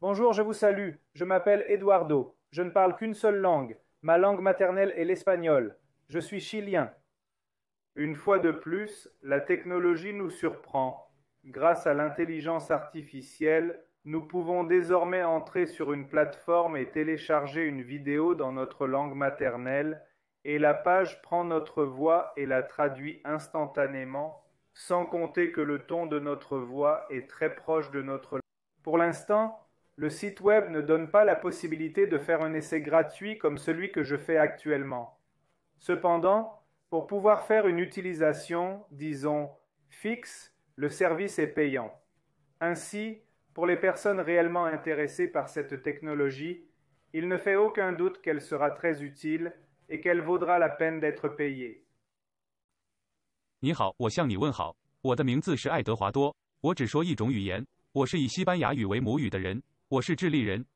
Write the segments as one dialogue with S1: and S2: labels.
S1: Bonjour, je vous salue. Je m'appelle Eduardo. Je ne parle qu'une seule langue. Ma langue maternelle est l'espagnol. Je suis chilien. Une fois de plus, la technologie nous surprend. Grâce à l'intelligence artificielle, nous pouvons désormais entrer sur une plateforme et télécharger une vidéo dans notre langue maternelle, et la page prend notre voix et la traduit instantanément, sans compter que le ton de notre voix est très proche de notre langue. Pour l'instant, le site web ne donne pas la possibilité de faire un essai gratuit comme celui que je fais actuellement. Cependant, pour pouvoir faire une utilisation, disons, fixe, le service est payant. Ainsi, pour les personnes réellement intéressées par cette technologie, il ne fait aucun doute qu'elle sera très utile et qu'elle vaudra la peine d'être payée.
S2: 我是智利人，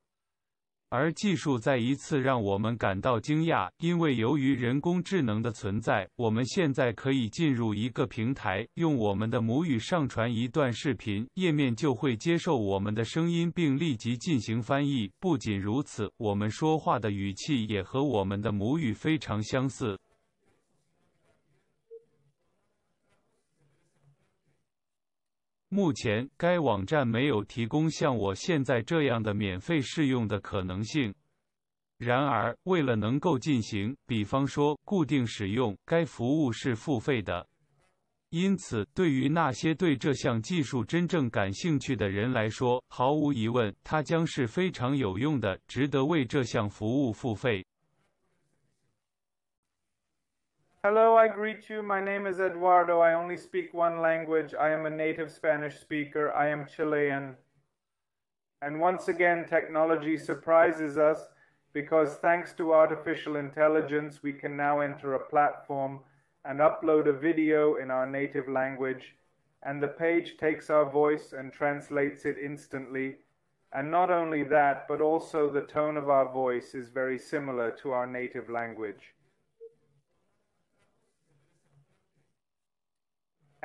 S2: 而技术再一次让我们感到惊讶，因为由于人工智能的存在，我们现在可以进入一个平台，用我们的母语上传一段视频，页面就会接受我们的声音并立即进行翻译。不仅如此，我们说话的语气也和我们的母语非常相似。目前，该网站没有提供像我现在这样的免费试用的可能性。然而，为了能够进行，比方说固定使用该服务是付费的。因此，对于那些对这项技术真正感兴趣的人来说，毫无疑问，它将是非常有用的，值得为这项服务付费。
S3: Hello, I greet you. My name is Eduardo. I only speak one language. I am a native Spanish speaker. I am Chilean. And once again, technology surprises us because thanks to artificial intelligence, we can now enter a platform and upload a video in our native language, and the page takes our voice and translates it instantly. And not only that, but also the tone of our voice is very similar to our native language.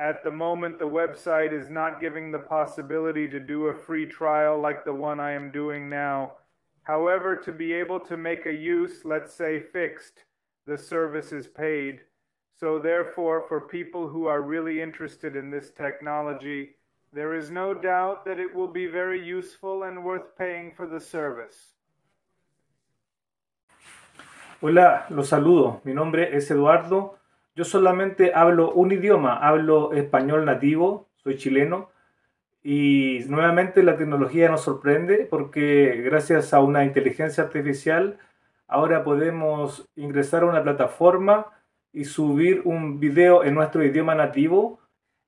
S3: At the moment, the website is not giving the possibility to do a free trial like the one I am doing now. However, to be able to make a use, let's say fixed, the service is paid. So therefore, for people who are really interested in this technology, there is no doubt that it will be very useful and worth paying for the service.
S4: Hola, los saludo. Mi nombre es Eduardo. Yo solamente hablo un idioma, hablo español nativo, soy chileno. Y nuevamente la tecnología nos sorprende porque gracias a una inteligencia artificial ahora podemos ingresar a una plataforma y subir un video en nuestro idioma nativo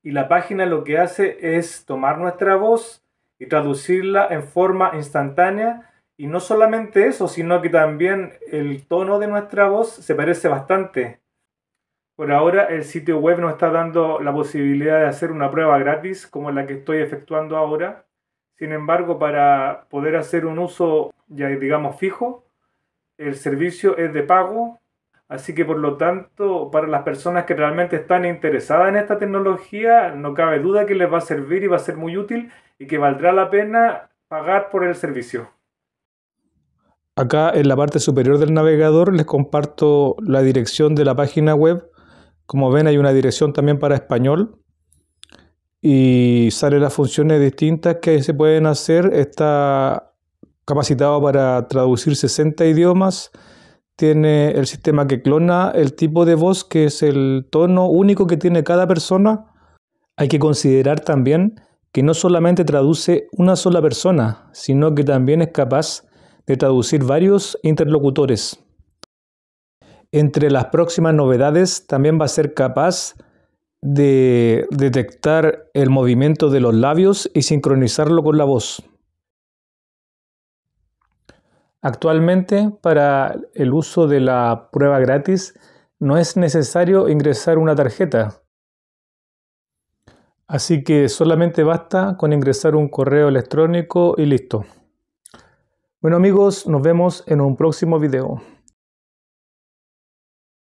S4: y la página lo que hace es tomar nuestra voz y traducirla en forma instantánea y no solamente eso, sino que también el tono de nuestra voz se parece bastante por ahora el sitio web no está dando la posibilidad de hacer una prueba gratis como la que estoy efectuando ahora. Sin embargo, para poder hacer un uso ya digamos fijo, el servicio es de pago. Así que por lo tanto, para las personas que realmente están interesadas en esta tecnología, no cabe duda que les va a servir y va a ser muy útil y que valdrá la pena pagar por el servicio. Acá en la parte superior del navegador les comparto la dirección de la página web como ven, hay una dirección también para español y sale las funciones distintas que se pueden hacer. Está capacitado para traducir 60 idiomas. Tiene el sistema que clona el tipo de voz, que es el tono único que tiene cada persona. Hay que considerar también que no solamente traduce una sola persona, sino que también es capaz de traducir varios interlocutores entre las próximas novedades también va a ser capaz de detectar el movimiento de los labios y sincronizarlo con la voz. Actualmente, para el uso de la prueba gratis, no es necesario ingresar una tarjeta. Así que solamente basta con ingresar un correo electrónico y listo. Bueno amigos, nos vemos en un próximo video.